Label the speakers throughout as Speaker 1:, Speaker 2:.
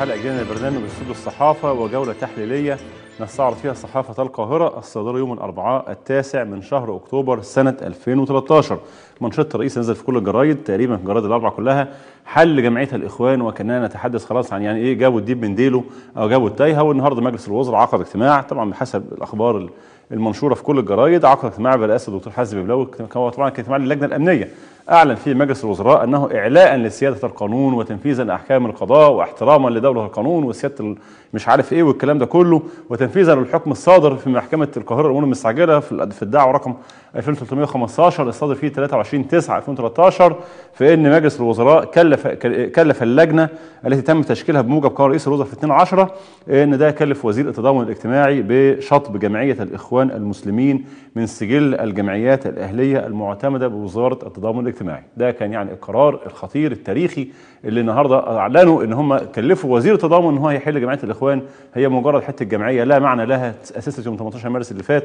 Speaker 1: حلقة جديدة من برنامج استوديو الصحافة وجولة تحليلية نستعرض فيها صحافة القاهرة الصادرة يوم الأربعاء التاسع من شهر أكتوبر سنة 2013 منشط الرئيس نزل في كل الجرايد تقريبا في الجرايد الأربعة كلها حل جمعية الإخوان وكأننا نتحدث خلاص عن يعني إيه جابوا الديب من ديله أو جابوا التايهة والنهاردة مجلس الوزراء عقد اجتماع طبعا بحسب الأخبار المنشورة في كل الجرايد عقد اجتماع برئاسة الدكتور حازم بلاوي طبعا كان اجتماع للجنة الأمنية أعلن فيه مجلس الوزراء أنه إعلاء لسيادة القانون وتنفيذا لأحكام القضاء واحتراما لدولة القانون وسيادة مش عارف إيه والكلام ده كله وتنفيذا للحكم الصادر في محكمة القاهرة الأمور المستعجلة في الدعوة رقم 2315 الصادر فيه 23 9 2013 في ان مجلس الوزراء كلف كلف اللجنه التي تم تشكيلها بموجب قرار رئيس الوزراء في 2 10 ان ده كلف وزير التضامن الاجتماعي بشطب جمعيه الاخوان المسلمين من سجل الجمعيات الاهليه المعتمده بوزاره التضامن الاجتماعي ده كان يعني القرار الخطير التاريخي اللي النهارده اعلنوا ان هم كلفوا وزير التضامن ان هو هيحل جمعيه الاخوان هي مجرد حته جمعيه لا معنى لها اسست يوم 18 مارس اللي فات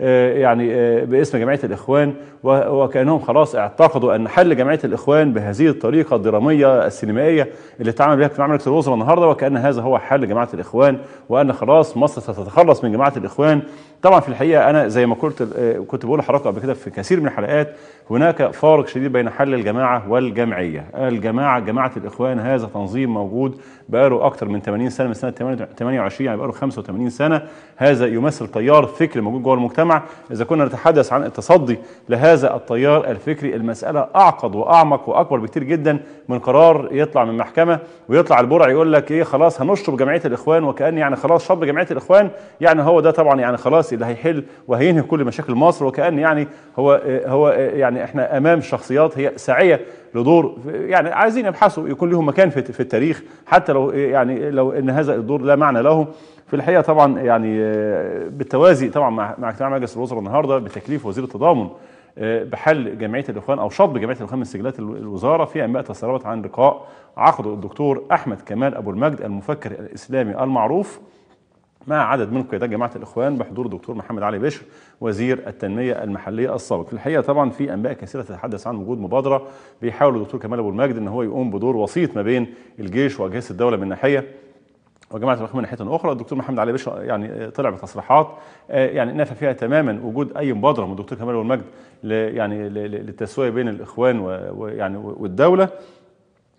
Speaker 1: آه، يعني آه، باسم جمعية الإخوان وكأنهم خلاص اعتقدوا أن حل جمعية الإخوان بهذه الطريقة الدرامية السينمائية اللي اتعمل بها اجتماع مجلس الوزراء النهاردة وكأن هذا هو حل جماعة الإخوان وأن خلاص مصر ستتخلص من جماعة الإخوان طبعا في الحقيقة أنا زي ما كنت آه، كنت بقول لحضرتك قبل كده في كثير من الحلقات هناك فارق شديد بين حل الجماعة والجمعية الجماعة جماعة الإخوان هذا تنظيم موجود بقاله أكثر من 80 سنة من سنة 28 يعني بقاله 85 سنة هذا يمثل تيار فكري موجود جوه المجتمع المجتمع إذا كنا نتحدث عن التصدي لهذا التيار الفكري المسألة أعقد وأعمق وأكبر بكتير جدا من قرار يطلع من محكمة ويطلع البرع يقول لك إيه خلاص هنشطب جمعية الإخوان وكأن يعني خلاص شطب جمعية الإخوان يعني هو ده طبعا يعني خلاص اللي هيحل وهينهي كل مشاكل مصر وكأن يعني هو هو يعني احنا أمام شخصيات هي ساعية لدور يعني عايزين يبحثوا يكون لهم مكان في التاريخ حتى لو يعني لو ان هذا الدور لا معنى له في الحقيقه طبعا يعني آه، بالتوازي طبعا مع اجتماع مجلس الوزراء النهارده بتكليف وزير التضامن آه، بحل جمعيه الاخوان او شطب جمعيه الاخوان من سجلات الوزاره في انباء تسربت عن لقاء عقده الدكتور احمد كمال ابو المجد المفكر الاسلامي المعروف مع عدد من قيادات جماعه الاخوان بحضور الدكتور محمد علي بشر وزير التنميه المحليه السابق. في الحقيقه طبعا في انباء كثيره تتحدث عن وجود مبادره بيحاول الدكتور كمال ابو المجد ان هو يقوم بدور وسيط ما بين الجيش واجهزه الدوله من ناحيه وجماعه الاخوان من ناحيه اخرى الدكتور محمد علي باشا يعني طلع بتصريحات آه، يعني نفى فيها تماما وجود اي مبادره من الدكتور كمال والمجد يعني للتسويه بين الاخوان ويعني والدوله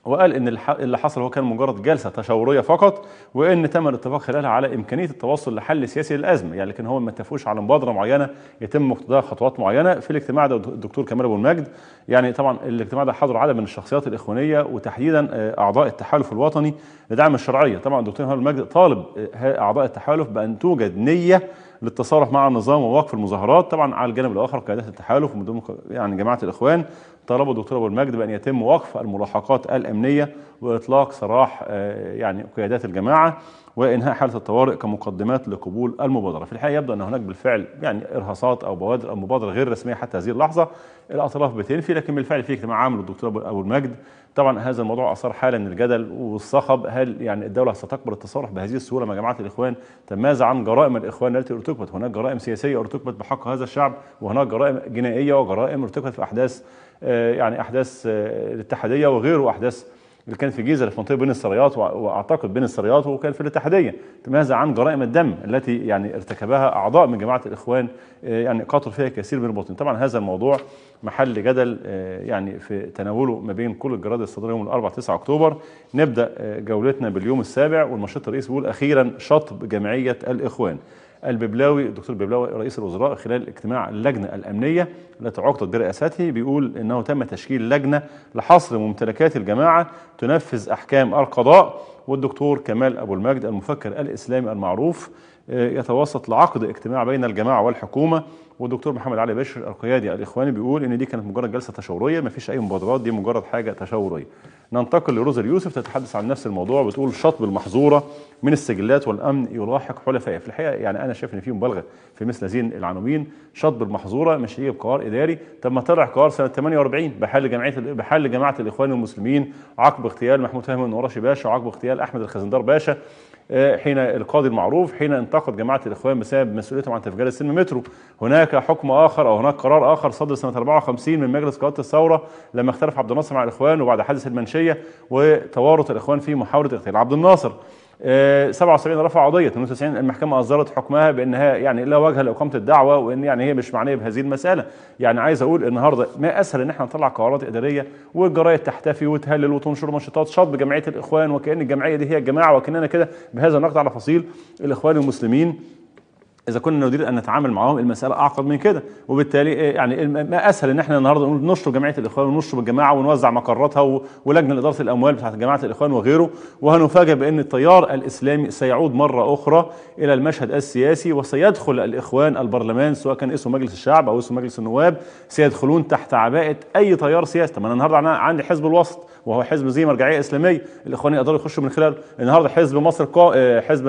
Speaker 1: وقال ان اللي حصل هو كان مجرد جلسه تشاوريه فقط وان تم الاتفاق خلالها على امكانيه التوصل لحل سياسي للازمه يعني لكن هو ما اتفقوش على مبادره معينه يتم اقتضاء خطوات معينه في الاجتماع ده الدكتور كمال ابو المجد يعني طبعا الاجتماع ده حضر عدد من الشخصيات الاخوانيه وتحديدا آه، اعضاء التحالف الوطني لدعم الشرعيه طبعا الدكتور كمال المجد طالب آه، اعضاء التحالف بان توجد نيه للتصالح مع النظام ووقف المظاهرات طبعا على الجانب الاخر قيادات التحالف ومن يعني جماعه الاخوان طلبوا الدكتور ابو المجد بان يتم وقف الملاحقات الامنيه واطلاق سراح آه، يعني قيادات الجماعه وإنهاء حالة الطوارئ كمقدمات لقبول المبادرة في الحقيقة يبدو أن هناك بالفعل يعني إرهاصات أو بوادر أو مبادرة غير رسمية حتى هذه اللحظة الأطراف بتنفي لكن بالفعل في اجتماع عام للدكتور أبو المجد طبعا هذا الموضوع أثار حالة من الجدل والصخب هل يعني الدولة ستقبل التصالح بهذه السهولة مع جماعة الإخوان طب ماذا عن جرائم الإخوان التي ارتكبت هناك جرائم سياسية ارتكبت بحق هذا الشعب وهناك جرائم جنائية وجرائم ارتكبت في أحداث آه، يعني أحداث آه، الاتحادية وغيره أحداث اللي كان في اللي في منطقه بين السريات واعتقد بين السريات وكان في الاتحاديه ماذا عن جرائم الدم التي يعني ارتكبها اعضاء من جماعه الاخوان آه، يعني قاتل فيها كثير من المواطنين طبعا هذا الموضوع محل جدل آه، يعني في تناوله ما بين كل الجرائد الصدريه يوم الاربعاء 9 اكتوبر نبدا آه، جولتنا باليوم السابع والنشيد الرئيسي بيقول اخيرا شطب جمعيه الاخوان الببلاوي الدكتور الببلاوي رئيس الوزراء خلال اجتماع اللجنة الأمنية التي عقدت برئاسته بيقول إنه تم تشكيل لجنة لحصر ممتلكات الجماعة تنفذ أحكام القضاء والدكتور كمال أبو المجد المفكر الإسلامي المعروف يتوسط لعقد اجتماع بين الجماعه والحكومه والدكتور محمد علي بشر القيادي الاخواني بيقول ان دي كانت مجرد جلسه تشاوريه ما فيش اي مبادرات دي مجرد حاجه تشاوريه ننتقل لروزر يوسف تتحدث عن نفس الموضوع بتقول شطب المحظوره من السجلات والامن يلاحق حلفائه في الحقيقه يعني انا شايف ان في مبالغه في مثل هذه العناوين شطب المحظوره مش هي بقرار اداري طب ما طلع قرار سنه 48 بحل جمعيه بحل جماعه الاخوان المسلمين عقب اغتيال محمود فهمي النورشي باشا وعقب اغتيال احمد الخزندار باشا آه، حين القاضي المعروف حين انتقد جماعه الاخوان بسبب مسؤوليتهم عن تفجير السينما مترو هناك حكم اخر او هناك قرار اخر صدر سنه 54 من مجلس قاده الثوره لما اختلف عبد الناصر مع الاخوان وبعد حادث المنشيه وتورط الاخوان في محاوله اغتيال عبد الناصر 77 آه، رفع قضيه 92 المحكمه اصدرت حكمها بانها يعني لا وجه لاقامه الدعوه وان يعني هي مش معنيه بهذه المساله يعني عايز اقول النهارده ما اسهل ان احنا نطلع قرارات اداريه والجرايد تحتفي وتهلل وتنشر نشاطات شطب جمعيه الاخوان وكان الجمعيه دي هي الجماعه وكاننا كده بهذا النقد على فصيل الاخوان المسلمين اذا كنا نريد ان نتعامل معاهم المساله اعقد من كده وبالتالي إيه، يعني ما اسهل ان احنا النهارده نقول نشر جمعيه الاخوان ونشر الجماعه ونوزع مقراتها ولجنه اداره الاموال بتاعه جماعه الاخوان وغيره وهنفاجئ بان التيار الاسلامي سيعود مره اخرى الى المشهد السياسي وسيدخل الاخوان البرلمان سواء كان اسمه مجلس الشعب او اسمه مجلس النواب سيدخلون تحت عباءه اي تيار سياسي طب انا النهارده عندي حزب الوسط وهو حزب ذي مرجعيه اسلاميه الاخوان يقدروا يخشوا من خلاله النهارده حزب مصر قو... إيه، حزب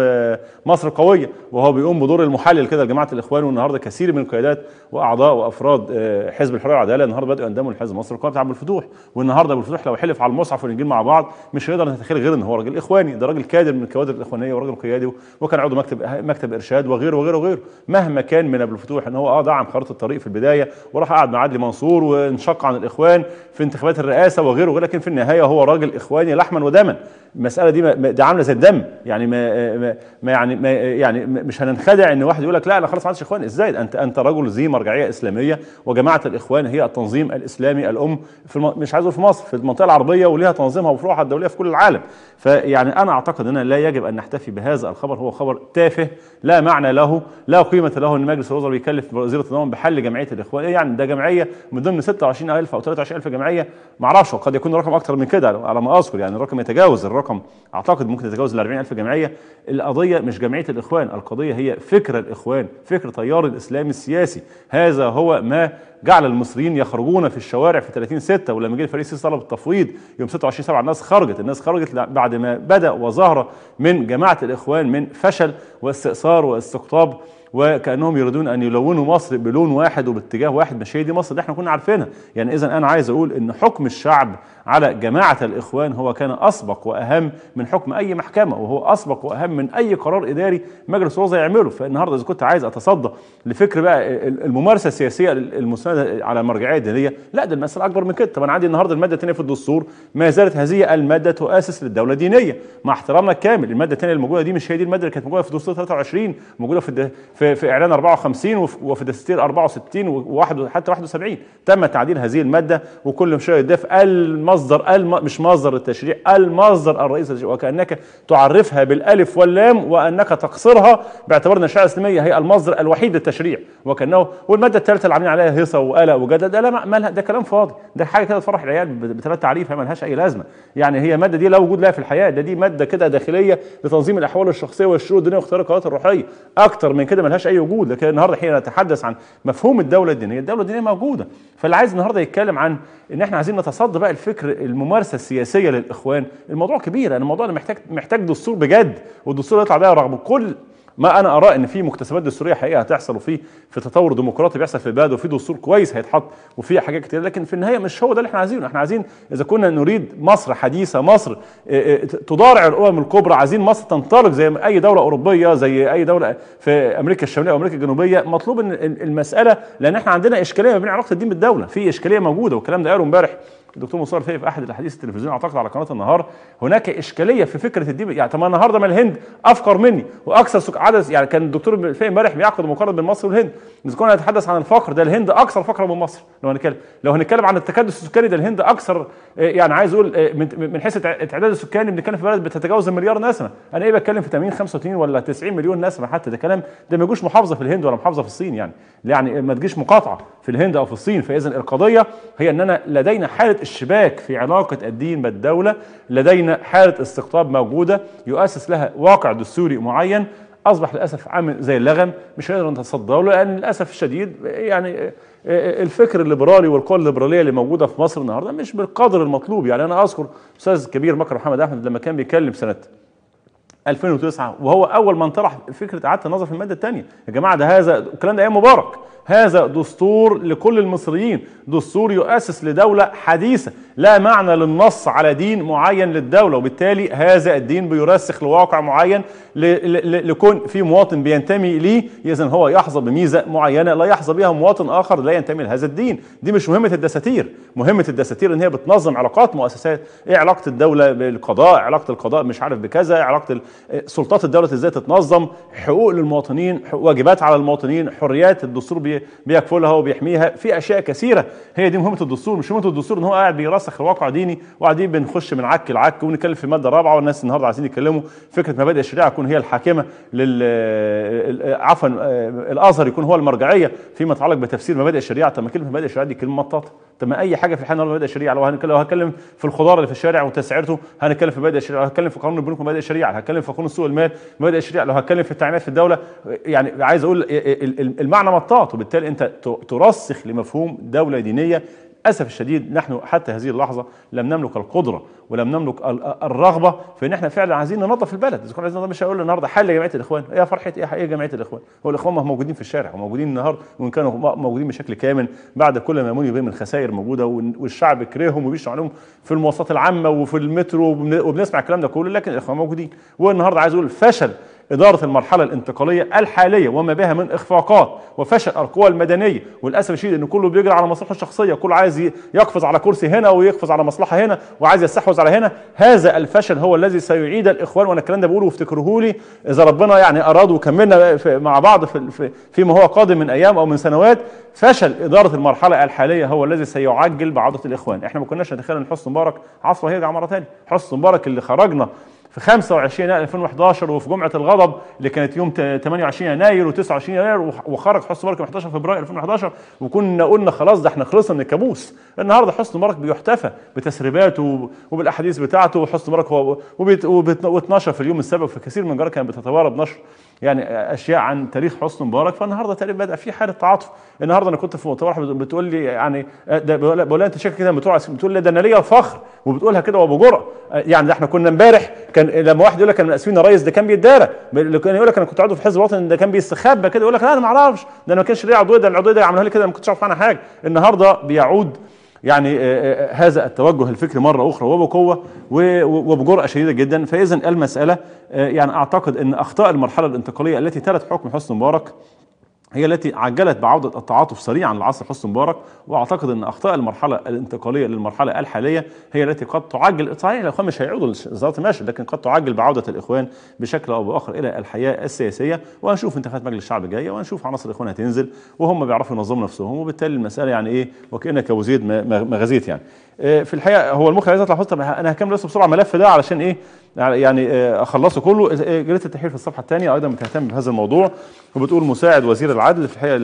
Speaker 1: مصر قويه وهو بيقوم بدور المح حلل كده لجماعه الاخوان والنهارده كثير من القيادات واعضاء وافراد آه، حزب الحريه والعداله النهارده بداوا يندموا لحزب مصر بتاع عبد الفتوح والنهارده ابو الفتوح لو حلف على المصحف والانجيل مع بعض مش هيقدر نتخيل غير ان هو راجل اخواني ده راجل كادر من الكوادر الاخوانيه وراجل قيادي وكان عضو مكتب أه-، مكتب ارشاد وغيره وغيره وغيره مهما كان من ابو الفتوح ان هو اه دعم خريطه الطريق في البدايه وراح قعد مع عدلي منصور وانشق عن الاخوان في انتخابات الرئاسه وغيره وغيره لكن في النهايه هو راجل اخواني لحما ودما المساله دي دي عامله زي الدم يعني ما, ما يعني ما يعني مش هننخدع ان واحد واحد يقول لك لا انا خلاص ما عادش اخوان ازاي انت انت رجل ذي مرجعيه اسلاميه وجماعه الاخوان هي التنظيم الاسلامي الام في الم... مش عايز في مصر في المنطقه العربيه وليها تنظيمها وفروعها الدوليه في كل العالم فيعني انا اعتقد اننا لا يجب ان نحتفي بهذا الخبر هو خبر تافه لا معنى له لا قيمه له ان مجلس الوزراء بيكلف وزير التضامن بحل جمعيه الاخوان ايه يعني ده جمعيه من ضمن 26000 او 23000 جمعيه ما اعرفش قد يكون الرقم اكثر من كده على ما اذكر يعني الرقم يتجاوز الرقم اعتقد ممكن يتجاوز ال 40000 جمعيه القضيه مش جمعيه الاخوان القضيه هي فكره الإخوان فكر تيار الإسلام السياسي هذا هو ما جعل المصريين يخرجون في الشوارع في 30 6 ولما جه الفريق السيسي طلب التفويض يوم 26 7 الناس خرجت الناس خرجت بعد ما بدا وظهر من جماعه الاخوان من فشل واستئثار واستقطاب وكانهم يريدون ان يلونوا مصر بلون واحد وباتجاه واحد مش هي دي مصر اللي احنا كنا عارفينها يعني اذا انا عايز اقول ان حكم الشعب على جماعه الاخوان هو كان اسبق واهم من حكم اي محكمه وهو اسبق واهم من اي قرار اداري مجلس الوزراء يعمله فالنهارده اذا كنت عايز اتصدى لفكر بقى الممارسه السياسيه المسنده على المرجعيه الدينيه لا ده المساله اكبر من كده طب انا عندي النهارده الماده الثانيه في الدستور ما زالت هذه الماده تؤسس للدوله الدينيه مع احترامنا الكامل الماده الثانيه الموجوده دي مش هي دي الماده اللي كانت موجوده في الدستور 23 موجوده في في في في اعلان 54 وفي دستير 64 وواحد حتى 71 تم تعديل هذه الماده وكل مشروع يضاف المصدر الم مش مصدر التشريع المصدر الرئيسي وكانك تعرفها بالالف واللام وانك تقصرها باعتبار ان الشريعه الاسلاميه هي المصدر الوحيد للتشريع وكانه والماده الثالثه اللي عاملين عليها هيصه وقلق وجدد ده ما لها ده كلام فاضي ده حاجه كده تفرح العيال بثلاث ما مالهاش اي لازمه يعني هي ماده دي لا وجود لها في الحياه ده دي ماده كده داخليه لتنظيم الاحوال الشخصيه والشؤون الدينيه واختيار القرارات الروحيه اكتر من كده ملهاش اي وجود لكن النهارده حين نتحدث عن مفهوم الدوله الدينيه الدوله الدينيه موجوده فاللي عايز النهارده يتكلم عن ان احنا عايزين نتصدى بقى الفكر الممارسه السياسيه للاخوان الموضوع كبير يعني الموضوع محتاج محتاج دستور بجد والدستور يطلع بقى رغم كل ما انا اراه ان في مكتسبات دستوريه حقيقيه هتحصل وفي في تطور ديمقراطي بيحصل في البلد وفي دستور كويس هيتحط وفي حاجات كتير لكن في النهايه مش هو ده اللي احنا عايزينه احنا عايزين اذا كنا نريد مصر حديثه مصر آه، آه، تضارع الامم الكبرى عايزين مصر تنطلق زي اي دوله اوروبيه زي اي دوله في امريكا الشماليه او امريكا الجنوبيه مطلوب ان المساله لان احنا عندنا اشكاليه ما بين علاقه الدين بالدوله في اشكاليه موجوده والكلام ده قاله امبارح الدكتور مصطفى رفيعي في احد الاحاديث التلفزيون اعتقد على قناه النهار هناك اشكاليه في فكره الديب يعني طب ما النهارده ما الهند افقر مني واكثر سك... عدد يعني كان الدكتور رفيعي امبارح بيعقد مقارنه بين مصر والهند اذا كنا نتحدث عن الفقر ده الهند اكثر فقرا من مصر لو هنتكلم لو هنتكلم عن التكدس السكاني ده الهند اكثر آه، يعني عايز اقول آه، من حيث التعداد السكاني بنتكلم في بلد بتتجاوز المليار نسمه انا ايه بتكلم في 80 85 ولا 90 مليون نسمه حتى ده كلام ده ما يجوش محافظه في الهند ولا محافظه في الصين يعني يعني ما تجيش مقاطعه في الهند او في الصين فاذا القضيه هي اننا لدينا حاله الشباك في علاقه الدين بالدوله لدينا حاله استقطاب موجوده يؤسس لها واقع دستوري معين اصبح للاسف عامل زي اللغم مش هنقدر نتصدى له لان للاسف الشديد يعني الفكر الليبرالي والقوى الليبراليه اللي موجوده في مصر النهارده مش بالقدر المطلوب يعني انا اذكر استاذ كبير مكرم محمد احمد لما كان بيتكلم سنه 2009 وهو اول من طرح فكره اعاده النظر في الماده الثانيه يا جماعه ده هذا الكلام ده ايام مبارك هذا دستور لكل المصريين دستور يؤسس لدولة حديثة لا معنى للنص على دين معين للدولة وبالتالي هذا الدين بيرسخ لواقع معين لكون في مواطن بينتمي ليه إذا هو يحظى بميزة معينة لا يحظى بها مواطن آخر لا ينتمي لهذا الدين دي مش مهمة الدساتير مهمة الدساتير إن هي بتنظم علاقات مؤسسات إيه علاقة الدولة بالقضاء علاقة القضاء مش عارف بكذا علاقة سلطات الدولة إزاي تتنظم حقوق للمواطنين واجبات على المواطنين حريات الدستور بي بيكفلها وبيحميها في اشياء كثيره هي دي مهمه الدستور مش مهمه الدستور ان هو قاعد بيرسخ الواقع ديني وقاعدين بنخش من عك لعك ونتكلم في الماده الرابعه والناس النهارده عايزين يتكلموا فكره مبادئ الشريعه تكون هي الحاكمه لل عفوا آه، الازهر يكون هو المرجعيه فيما يتعلق بتفسير مبادئ الشريعه طب ما كلمه مبادئ الشريعه دي كلمه مطاطه طب ما اي حاجه في النهارده مبادئ الشريعه لو هنتكلم في الخضار اللي في الشارع وتسعيرته هنتكلم في مبادئ الشريعه هتكلم في قانون البنوك مبادئ الشريعه هتكلم في قانون سوق المال مبادئ الشريعه لو هتكلم في التعاملات في الدوله يعني عايز اقول آه، آه، المعنى مطاط وبالتالي انت ترسخ لمفهوم دوله دينيه للاسف الشديد نحن حتى هذه اللحظه لم نملك القدره ولم نملك الرغبه في ان احنا فعلا عايزين ننظف البلد اذا كنا عايزين ننظف مش هقول النهارده حل جمعيه الاخوان يا فرحه ايه حقيقه جمعيه الاخوان هو الاخوان ما هم موجودين في الشارع وموجودين النهارده وان كانوا موجودين بشكل كامل بعد كل ما يمر من خسائر موجوده والشعب كرههم وبيشنوا عليهم في المواصلات العامه وفي المترو وبنسمع الكلام ده كله لكن الاخوان موجودين والنهارده عايز اقول فشل إدارة المرحلة الانتقالية الحالية وما بها من إخفاقات وفشل القوى المدنية وللأسف الشديد إن كله بيجري على مصلحته الشخصية كله عايز يقفز على كرسي هنا ويقفز على مصلحة هنا وعايز يستحوذ على هنا هذا الفشل هو الذي سيعيد الإخوان وأنا الكلام ده بقوله وافتكره لي إذا ربنا يعني أراد وكملنا مع بعض في فيما هو قادم من أيام أو من سنوات فشل إدارة المرحلة الحالية هو الذي سيعجل بعودة الإخوان إحنا ما كناش نتخيل إن حسن مبارك عصره هيرجع مرة ثانيه حسن مبارك اللي خرجنا في 25 يناير 2011 وفي جمعه الغضب اللي كانت يوم 28 يناير و29 يناير وخرج حسني مبارك 11 فبراير 2011 وكنا قلنا خلاص ده احنا خلصنا من الكابوس النهارده حسني مبارك بيحتفى بتسريباته وبالاحاديث بتاعته وحسن مبارك هو واتنشر في اليوم السابق في كثير من الجرائد كانت بتتوارى نشر يعني اشياء عن تاريخ حسني مبارك فالنهارده تقريبا بدا في حاله تعاطف النهارده انا كنت في مؤتمر بتقول لي يعني آه، بقول لها انت شكلك كده بتقول لي ده انا ليا فخر وبتقولها كده وبجرأه يعني ده احنا كنا امبارح كان لما واحد يقول لك انا اسفين يا ريس ده كان بيتدارى اللي كان يقول لك انا كنت عضو في حزب الوطني ده كان بيستخبى كده يقول لك لا انا ما اعرفش ده انا ما كانش ليا عضويه ده العضويه ده عملها لي كده انا ما كنتش اعرف عنها حاجه النهارده بيعود يعني آه، آه، آه، هذا التوجه الفكري مرة أخرى وبقوة وبجرأة شديدة جدا فإذا المسألة يعني أعتقد أن أخطاء المرحلة الانتقالية التي تلت حكم حسن مبارك هي التي عجلت بعودة التعاطف سريعا لعصر حسني مبارك واعتقد ان اخطاء المرحلة الانتقالية للمرحلة الحالية هي التي قد تعجل صحيح الاخوان مش هيعودوا لزارة ماشي لكن قد تعجل بعودة الاخوان بشكل او باخر الى الحياة السياسية وهنشوف انتخابات مجلس الشعب جاية وهنشوف عناصر الاخوان هتنزل وهم بيعرفوا ينظموا نفسهم وبالتالي المسألة يعني ايه وكأنها كوزية مغازيت يعني آه، في الحقيقه هو المخرج عايز يطلع طب انا هكمل بس بسرعه الملف ده علشان ايه يعني آه، اخلصه كله إيه، جريده التحرير في الصفحه الثانيه ايضا بتهتم بهذا الموضوع وبتقول مساعد وزير العدل في الحقيقه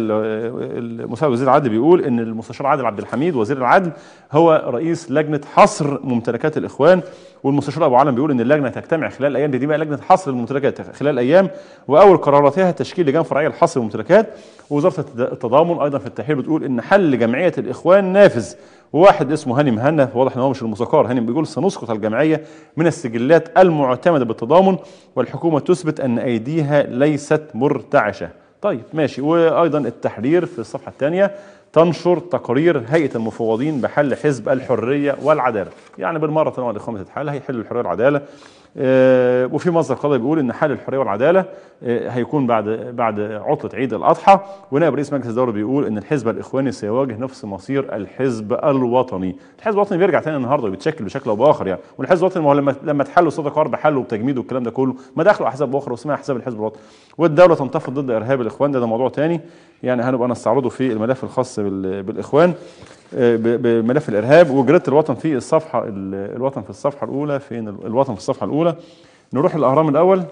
Speaker 1: مساعد وزير العدل بيقول ان المستشار عادل عبد الحميد وزير العدل هو رئيس لجنه حصر ممتلكات الاخوان والمستشار ابو علم بيقول ان اللجنه تجتمع خلال الايام دي بقى لجنه حصر الممتلكات خلال ايام واول قراراتها تشكيل لجان فرعيه لحصر الممتلكات ووزاره التضامن ايضا في التحرير بتقول ان حل جمعيه الاخوان نافذ وواحد اسمه هاني مهنا واضح ان هو مش المذكر هاني بيقول سنسقط الجمعيه من السجلات المعتمده بالتضامن والحكومه تثبت ان ايديها ليست مرتعشه طيب ماشي وايضا التحرير في الصفحه الثانيه تنشر تقرير هيئة المفوضين بحل حزب الحرية والعدالة يعني بالمرة طالما الإخوان بتتحل هيحل الحرية والعدالة آه، وفي مصدر قضاء بيقول ان حل الحريه والعداله آه، هيكون بعد بعد عطله عيد الاضحى ونائب رئيس مجلس الدوله بيقول ان الحزب الاخواني سيواجه نفس مصير الحزب الوطني الحزب الوطني بيرجع تاني النهارده وبيتشكل بشكل او باخر يعني والحزب الوطني ما هو لما لما تحلوا صوت قرب بحلوا بتجميد والكلام ده كله ما دخلوا احزاب اخرى واسمها احزاب الحزب الوطني والدوله تنتفض ضد ارهاب الاخوان ده, ده موضوع تاني يعني هنبقى نستعرضه في الملف الخاص بالاخوان آه، بملف الارهاب وجريده الوطن في الصفحه الوطن في الصفحه الاولى فين الوطن في الصفحه الاولى نروح الاهرام الاول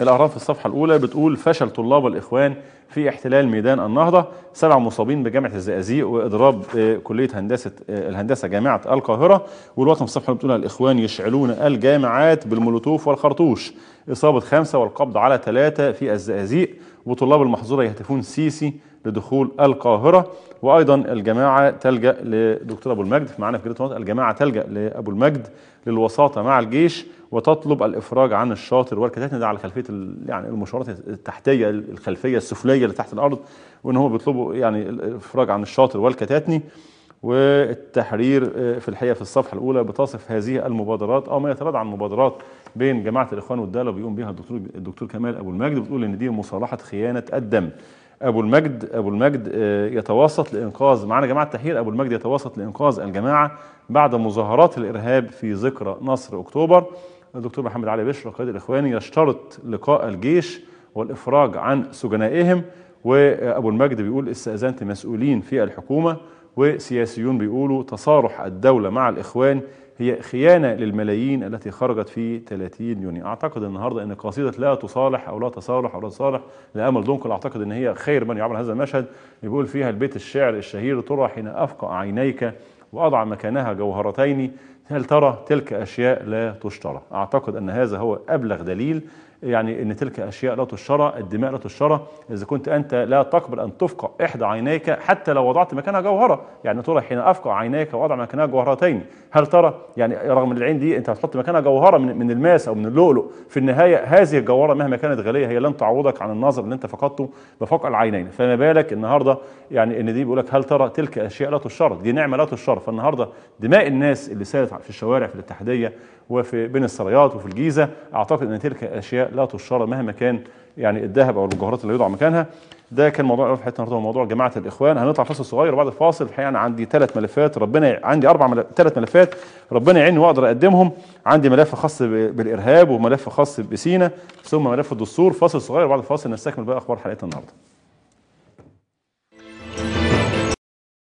Speaker 1: الأعراف في الصفحة الأولى بتقول فشل طلاب الإخوان في احتلال ميدان النهضة سبع مصابين بجامعة الزقازيق وإضراب آه، كلية هندسة آه، الهندسة جامعة القاهرة والوطن في الصفحة بتقول الإخوان يشعلون الجامعات بالمولوتوف والخرطوش إصابة خمسة والقبض على ثلاثة في الزقازيق وطلاب المحظورة يهتفون سيسي لدخول القاهرة وأيضا الجماعة تلجأ لدكتور أبو المجد معانا في جريدة الجماعة تلجأ لأبو المجد للوساطة مع الجيش وتطلب الافراج عن الشاطر والكتاتن ده على خلفيه يعني المشارات التحتيه الخلفيه السفليه اللي تحت الارض وان هم بيطلبوا يعني الافراج عن الشاطر والكتاتني والتحرير آه، في الحقيقه في الصفحه الاولى بتصف هذه المبادرات او ما يتردد عن مبادرات بين جماعه الاخوان والداله بيقوم بها الدكتور الدكتور كمال ابو المجد بتقول ان دي مصالحه خيانه الدم ابو المجد ابو المجد آه، يتوسط لانقاذ معانا جماعه التحرير ابو المجد يتوسط لانقاذ الجماعه بعد مظاهرات الارهاب في ذكرى نصر اكتوبر الدكتور محمد علي بشر قائد الاخوان يشترط لقاء الجيش والافراج عن سجنائهم وابو المجد بيقول استاذنت مسؤولين في الحكومه وسياسيون بيقولوا تصارح الدوله مع الاخوان هي خيانه للملايين التي خرجت في 30 يونيو اعتقد النهارده ان قصيده لا تصالح او لا تصالح او لا تصالح لامل دنكل اعتقد ان هي خير من يعمل هذا المشهد بيقول فيها البيت الشعر الشهير ترى حين افقع عينيك وأضع مكانها جوهرتين هل ترى تلك أشياء لا تشترى أعتقد أن هذا هو أبلغ دليل يعني ان تلك اشياء لا تشرى الدماء لا تشرى اذا كنت انت لا تقبل ان تفقع احدى عينيك حتى لو وضعت مكانها جوهره يعني ترى حين افقع عينيك ووضع مكانها جوهرتين هل ترى يعني رغم ان العين دي انت هتحط مكانها جوهره من, من الماس او من اللؤلؤ في النهايه هذه الجوهره مهما كانت غاليه هي لن تعوضك عن النظر اللي انت فقدته بفقع العينين فما بالك النهارده يعني ان دي بيقول لك هل ترى تلك اشياء لا تشرى دي نعمه لا تشرى فالنهارده دماء الناس اللي سالت في الشوارع في الاتحاديه وفي بين السرايات وفي الجيزه اعتقد ان تلك اشياء لا تشترى مهما كان يعني الذهب او المجوهرات اللي يوضع مكانها ده كان موضوع في حته النهارده موضوع جماعه الاخوان هنطلع فاصل صغير وبعد الفاصل الحقيقه انا عندي ثلاث ملفات ربنا عندي اربع ملف... ثلاث ملفات ربنا يعيني واقدر اقدمهم عندي ملف خاص بالارهاب وملف خاص بسينا ثم ملف الدستور فاصل صغير وبعد الفاصل نستكمل بقى اخبار حلقتنا النهارده